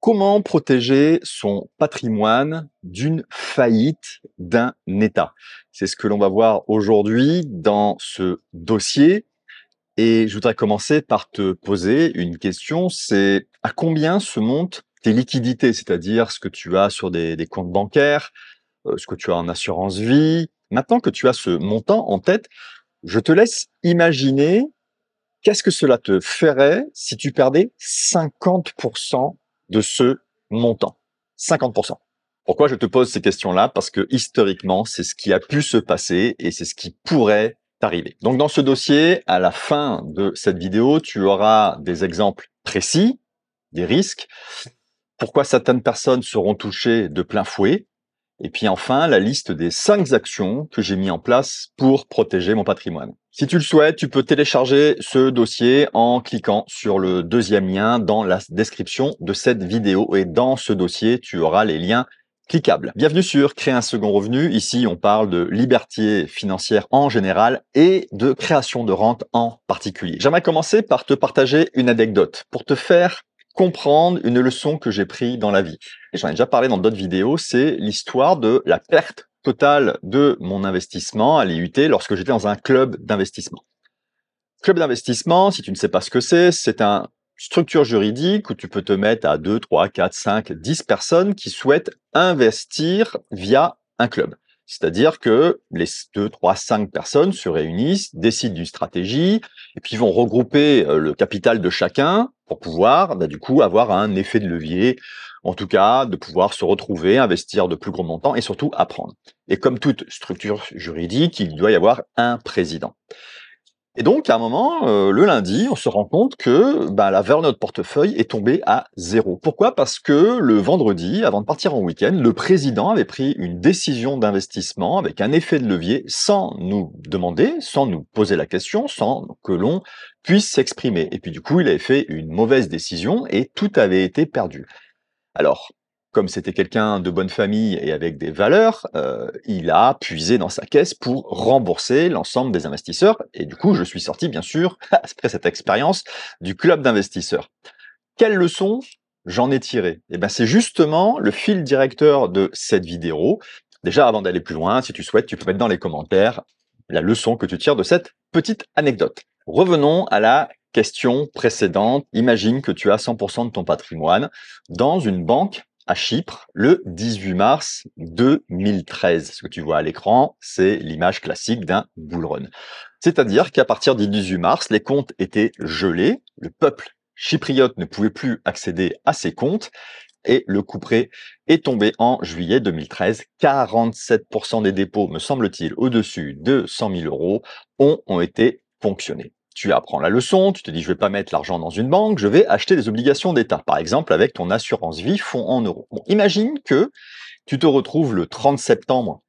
Comment protéger son patrimoine d'une faillite d'un État C'est ce que l'on va voir aujourd'hui dans ce dossier. Et je voudrais commencer par te poser une question, c'est à combien se montent tes liquidités, c'est-à-dire ce que tu as sur des, comptes bancaires, euh, ce que tu as en assurance vie. Maintenant que tu as ce montant en tête, je te laisse imaginer qu'est-ce que cela te ferait si tu perdais 50% de ce montant. 50%. Pourquoi je te pose ces questions-là Parce que historiquement, c'est ce qui a pu se passer et c'est ce qui pourrait t'arriver. Donc dans ce dossier, à la fin de cette vidéo, tu auras des exemples précis des risques, pourquoi certaines personnes seront touchées de plein fouet, et puis enfin, la liste des cinq actions que j'ai mis en place pour protéger mon patrimoine. Si tu le souhaites, tu peux télécharger ce dossier en cliquant sur le deuxième lien dans la description de cette vidéo. Et dans ce dossier, tu auras les liens cliquables. Bienvenue sur Créer un second revenu. Ici, on parle de liberté financière en général et de création de rente en particulier. J'aimerais commencer par te partager une anecdote pour te faire comprendre une leçon que j'ai prise dans la vie. Et j'en ai déjà parlé dans d'autres vidéos, c'est l'histoire de la perte totale de mon investissement à l'IUT lorsque j'étais dans un club d'investissement. Club d'investissement, si tu ne sais pas ce que c'est, c'est une structure juridique où tu peux te mettre à 2, 3, 4, 5, 10 personnes qui souhaitent investir via un club. C'est-à-dire que les deux, 3, cinq personnes se réunissent, décident d'une stratégie, et puis vont regrouper euh, le capital de chacun pour pouvoir, bah, du coup, avoir un effet de levier, en tout cas, de pouvoir se retrouver, investir de plus gros montants et surtout apprendre. Et comme toute structure juridique, il doit y avoir un président. Et donc, à un moment, euh, le lundi, on se rend compte que bah, la valeur de notre portefeuille est tombée à zéro. Pourquoi Parce que le vendredi, avant de partir en week-end, le président avait pris une décision d'investissement avec un effet de levier sans nous demander, sans nous poser la question, sans que l'on puisse s'exprimer. Et puis du coup, il avait fait une mauvaise décision et tout avait été perdu. Alors, comme c'était quelqu'un de bonne famille et avec des valeurs, euh, il a puisé dans sa caisse pour rembourser l'ensemble des investisseurs. Et du coup, je suis sorti, bien sûr, après cette expérience, du club d'investisseurs. Quelle leçon j'en ai tiré Eh ben c'est justement le fil directeur de cette vidéo. Déjà, avant d'aller plus loin, si tu souhaites, tu peux mettre dans les commentaires la leçon que tu tires de cette petite anecdote. Revenons à la question précédente. Imagine que tu as 100% de ton patrimoine dans une banque à Chypre le 18 mars 2013. Ce que tu vois à l'écran, c'est l'image classique d'un bull run. C'est-à-dire qu'à partir du 18 mars, les comptes étaient gelés, le peuple chypriote ne pouvait plus accéder à ses comptes, et le couperet est tombé en juillet 2013. 47% des dépôts, me semble-t-il, au-dessus de 100 000 euros ont, ont été ponctionnés. Tu apprends la leçon, tu te dis je vais pas mettre l'argent dans une banque, je vais acheter des obligations d'État, par exemple avec ton assurance vie fonds en euros. Bon, imagine que tu te retrouves le 30 septembre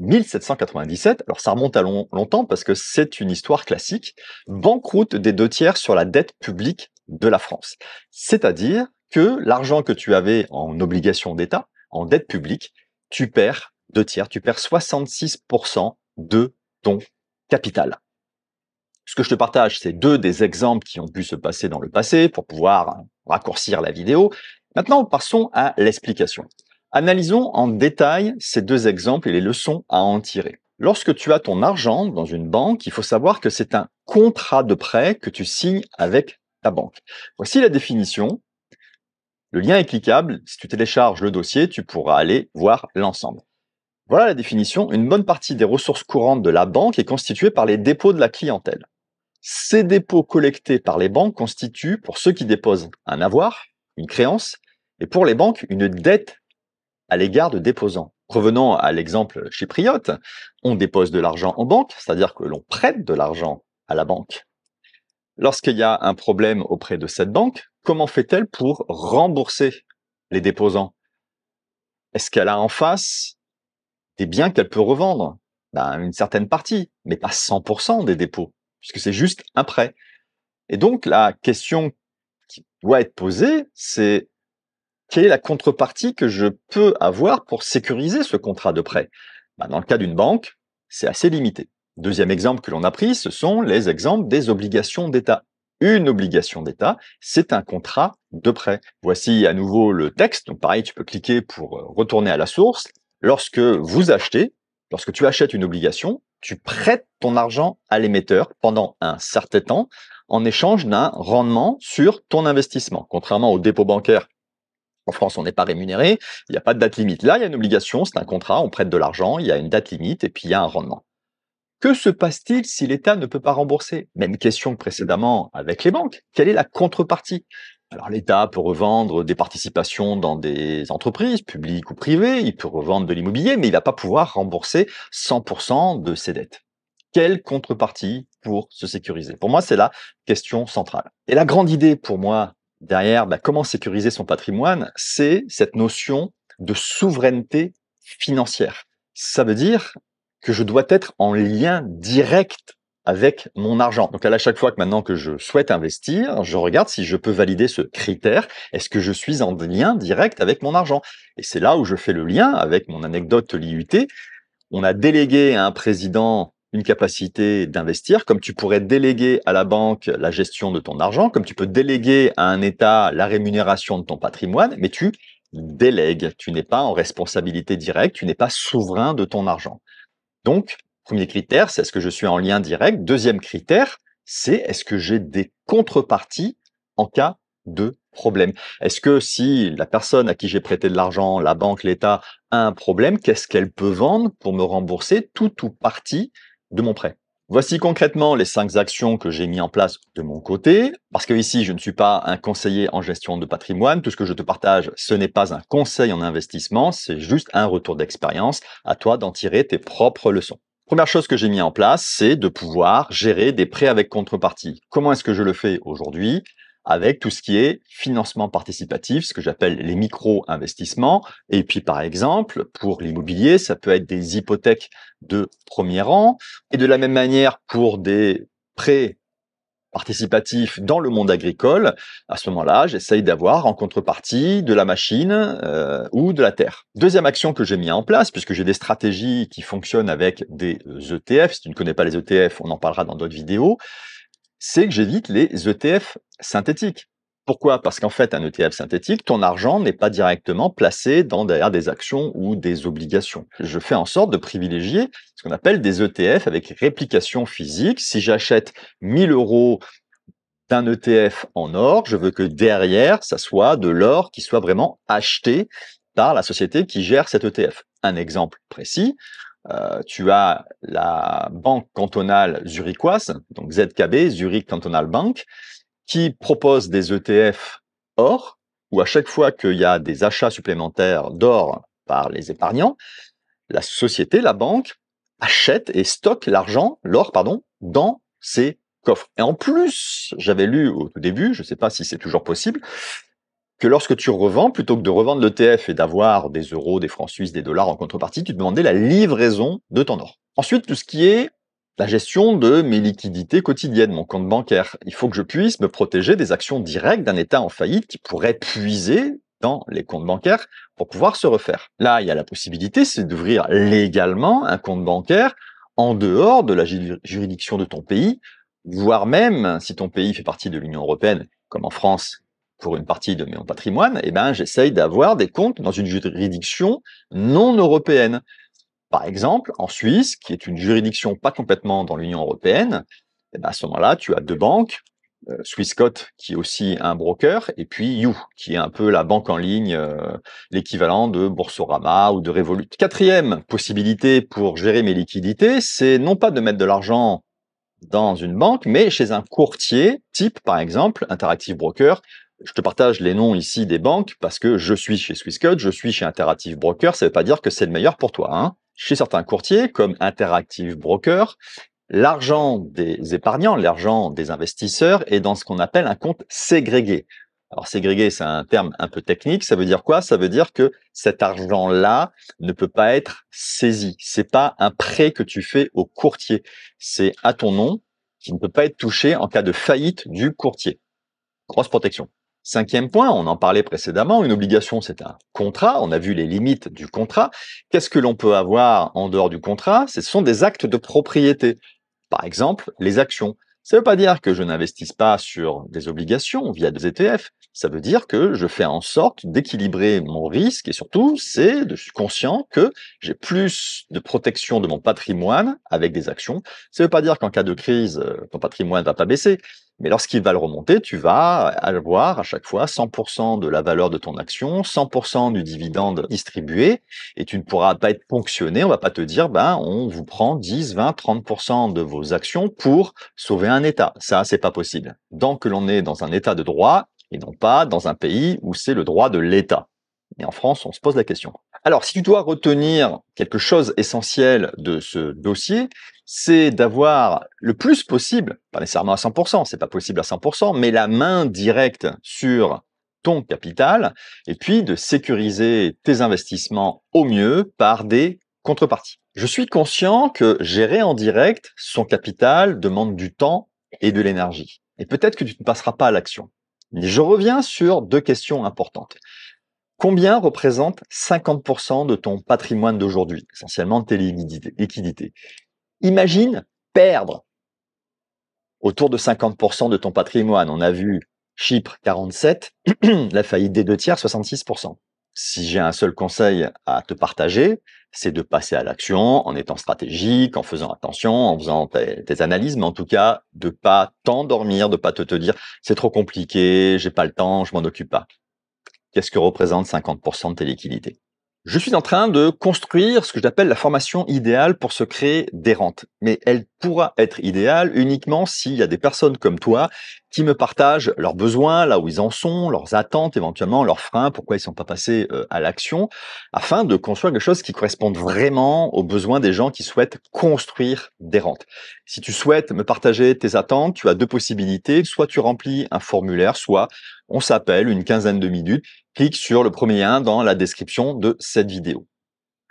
1797, euh, alors ça remonte à longtemps parce que c'est une histoire classique, banqueroute des deux tiers sur la dette publique de la France. C'est-à-dire que l'argent que tu avais en obligation d'État, en dette publique, tu perds deux tiers, tu perds 66% de ton capital. Ce que je te partage, c'est deux des exemples qui ont pu se passer dans le passé pour pouvoir raccourcir la vidéo. Maintenant, passons à l'explication. Analysons en détail ces deux exemples et les leçons à en tirer. Lorsque tu as ton argent dans une banque, il faut savoir que c'est un contrat de prêt que tu signes avec ta banque. Voici la définition. Le lien est cliquable. Si tu télécharges le dossier, tu pourras aller voir l'ensemble. Voilà la définition. Une bonne partie des ressources courantes de la banque est constituée par les dépôts de la clientèle. Ces dépôts collectés par les banques constituent, pour ceux qui déposent, un avoir, une créance, et pour les banques, une dette à l'égard de déposants. Revenons à l'exemple chypriote, on dépose de l'argent en banque, c'est-à-dire que l'on prête de l'argent à la banque. Lorsqu'il y a un problème auprès de cette banque, comment fait-elle pour rembourser les déposants Est-ce qu'elle a en face des biens qu'elle peut revendre ben, Une certaine partie, mais pas 100% des dépôts puisque c'est juste un prêt. Et donc, la question qui doit être posée, c'est quelle est la contrepartie que je peux avoir pour sécuriser ce contrat de prêt bah, Dans le cas d'une banque, c'est assez limité. Deuxième exemple que l'on a pris, ce sont les exemples des obligations d'État. Une obligation d'État, c'est un contrat de prêt. Voici à nouveau le texte. Donc pareil, tu peux cliquer pour euh, retourner à la source. Lorsque vous achetez, lorsque tu achètes une obligation, tu prêtes ton argent à l'émetteur pendant un certain temps en échange d'un rendement sur ton investissement. Contrairement au dépôt bancaire, en France, on n'est pas rémunéré, il n'y a pas de date limite. Là, il y a une obligation, c'est un contrat, on prête de l'argent, il y a une date limite et puis il y a un rendement. Que se passe-t-il si l'État ne peut pas rembourser Même question précédemment avec les banques. Quelle est la contrepartie alors l'État peut revendre des participations dans des entreprises publiques ou privées, il peut revendre de l'immobilier, mais il va pas pouvoir rembourser 100% de ses dettes. Quelle contrepartie pour se sécuriser Pour moi, c'est la question centrale. Et la grande idée pour moi derrière bah, comment sécuriser son patrimoine, c'est cette notion de souveraineté financière. Ça veut dire que je dois être en lien direct avec mon argent. Donc à chaque fois que maintenant que je souhaite investir, je regarde si je peux valider ce critère. Est-ce que je suis en lien direct avec mon argent Et c'est là où je fais le lien avec mon anecdote l'IUT. On a délégué à un président une capacité d'investir, comme tu pourrais déléguer à la banque la gestion de ton argent, comme tu peux déléguer à un État la rémunération de ton patrimoine, mais tu délègues, tu n'es pas en responsabilité directe, tu n'es pas souverain de ton argent. Donc, Premier critère, c'est est-ce que je suis en lien direct. Deuxième critère, c'est est-ce que j'ai des contreparties en cas de problème. Est-ce que si la personne à qui j'ai prêté de l'argent, la banque, l'État, a un problème, qu'est-ce qu'elle peut vendre pour me rembourser tout ou partie de mon prêt Voici concrètement les cinq actions que j'ai mis en place de mon côté, parce que ici, je ne suis pas un conseiller en gestion de patrimoine. Tout ce que je te partage, ce n'est pas un conseil en investissement, c'est juste un retour d'expérience. À toi d'en tirer tes propres leçons. Première chose que j'ai mis en place, c'est de pouvoir gérer des prêts avec contrepartie. Comment est-ce que je le fais aujourd'hui avec tout ce qui est financement participatif, ce que j'appelle les micro-investissements. Et puis, par exemple, pour l'immobilier, ça peut être des hypothèques de premier rang. Et de la même manière, pour des prêts participatif dans le monde agricole, à ce moment-là, j'essaye d'avoir en contrepartie de la machine euh, ou de la terre. Deuxième action que j'ai mis en place, puisque j'ai des stratégies qui fonctionnent avec des ETF, si tu ne connais pas les ETF, on en parlera dans d'autres vidéos, c'est que j'évite les ETF synthétiques. Pourquoi Parce qu'en fait, un ETF synthétique, ton argent n'est pas directement placé dans derrière des actions ou des obligations. Je fais en sorte de privilégier ce qu'on appelle des ETF avec réplication physique. Si j'achète 1000 euros d'un ETF en or, je veux que derrière, ça soit de l'or qui soit vraiment acheté par la société qui gère cet ETF. Un exemple précis, euh, tu as la banque cantonale zurichoise, donc ZKB, Zurich Cantonal Bank, qui propose des ETF or, où à chaque fois qu'il y a des achats supplémentaires d'or par les épargnants, la société, la banque, achète et stocke l'argent, l'or, pardon, dans ses coffres. Et en plus, j'avais lu au tout début, je ne sais pas si c'est toujours possible, que lorsque tu revends, plutôt que de revendre l'ETF et d'avoir des euros, des francs suisses, des dollars en contrepartie, tu demandais la livraison de ton or. Ensuite, tout ce qui est la gestion de mes liquidités quotidiennes, mon compte bancaire. Il faut que je puisse me protéger des actions directes d'un État en faillite qui pourrait puiser dans les comptes bancaires pour pouvoir se refaire. Là, il y a la possibilité, c'est d'ouvrir légalement un compte bancaire en dehors de la juridiction de ton pays, voire même si ton pays fait partie de l'Union européenne, comme en France, pour une partie de mon patrimoine, eh ben, j'essaye d'avoir des comptes dans une juridiction non européenne. Par exemple, en Suisse, qui est une juridiction pas complètement dans l'Union européenne, eh ben, à ce moment-là, tu as deux banques, euh, Swissquote, qui est aussi un broker, et puis You, qui est un peu la banque en ligne, euh, l'équivalent de Boursorama ou de Revolut. Quatrième possibilité pour gérer mes liquidités, c'est non pas de mettre de l'argent dans une banque, mais chez un courtier, type par exemple Interactive Broker. Je te partage les noms ici des banques parce que je suis chez Swissquote, je suis chez Interactive Broker, ça ne veut pas dire que c'est le meilleur pour toi. Hein chez certains courtiers comme Interactive Broker, l'argent des épargnants, l'argent des investisseurs est dans ce qu'on appelle un compte ségrégué. Alors ségrégué, c'est un terme un peu technique. Ça veut dire quoi Ça veut dire que cet argent-là ne peut pas être saisi. C'est pas un prêt que tu fais au courtier. C'est à ton nom qui ne peut pas être touché en cas de faillite du courtier. Grosse protection. Cinquième point, on en parlait précédemment, une obligation, c'est un contrat. On a vu les limites du contrat. Qu'est-ce que l'on peut avoir en dehors du contrat Ce sont des actes de propriété. Par exemple, les actions. Ça ne veut pas dire que je n'investisse pas sur des obligations via des ETF. Ça veut dire que je fais en sorte d'équilibrer mon risque et surtout, c'est de je suis conscient que j'ai plus de protection de mon patrimoine avec des actions. Ça ne veut pas dire qu'en cas de crise, euh, ton patrimoine ne va pas baisser. Mais lorsqu'il va le remonter, tu vas euh, avoir à chaque fois 100% de la valeur de ton action, 100% du dividende distribué, et tu ne pourras pas être ponctionné. On va pas te dire, ben, on vous prend 10, 20, 30% de vos actions pour sauver un État. Ça, c'est pas possible. Tant que l'on est dans un État de droit, et non pas dans un pays où c'est le droit de l'État. Et en France, on se pose la question. Alors, si tu dois retenir quelque chose essentiel de ce dossier, c'est d'avoir le plus possible, pas nécessairement à 100%, c'est pas possible à 100%, mais la main directe sur ton capital, et puis de sécuriser tes investissements au mieux par des contreparties. Je suis conscient que gérer en direct son capital demande du temps et de l'énergie. Et peut-être que tu ne passeras pas à l'action. Mais je reviens sur deux questions importantes. Combien représente 50% de ton patrimoine d'aujourd'hui, essentiellement tes liquidités Imagine perdre autour de 50% de ton patrimoine. On a vu Chypre 47, la faillite des deux tiers 66%. Si j'ai un seul conseil à te partager, c'est de passer à l'action en étant stratégique, en faisant attention, en faisant tes, analyses, mais en tout cas de pas t'endormir, de pas te, te dire c'est trop compliqué, j'ai pas le temps, je m'en occupe pas qu'est-ce que représente 50% de tes liquidités je suis en train de construire ce que j'appelle la formation idéale pour se créer des rentes. Mais elle pourra être idéale uniquement s'il y a des personnes comme toi qui me partagent leurs besoins, là où ils en sont, leurs attentes, éventuellement leurs freins, pourquoi ils ne sont pas passés euh, à l'action, afin de construire quelque chose qui corresponde vraiment aux besoins des gens qui souhaitent construire des rentes. Si tu souhaites me partager tes attentes, tu as deux possibilités. Soit tu remplis un formulaire, soit on s'appelle une quinzaine de minutes clique sur le premier lien dans la description de cette vidéo.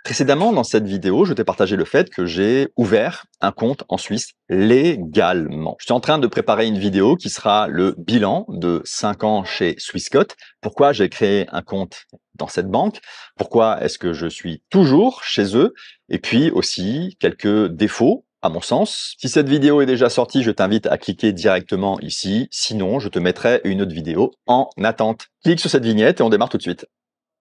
Précédemment, dans cette vidéo, je t'ai partagé le fait que j'ai ouvert un compte en Suisse légalement. Je suis en train de préparer une vidéo qui sera le bilan de 5 ans chez Swissquote. Pourquoi j'ai créé un compte dans cette banque Pourquoi est-ce que je suis toujours chez eux Et puis aussi quelques défauts à mon sens. Si cette vidéo est déjà sortie, je t'invite à cliquer directement ici. Sinon, je te mettrai une autre vidéo en attente. Clique sur cette vignette et on démarre tout de suite.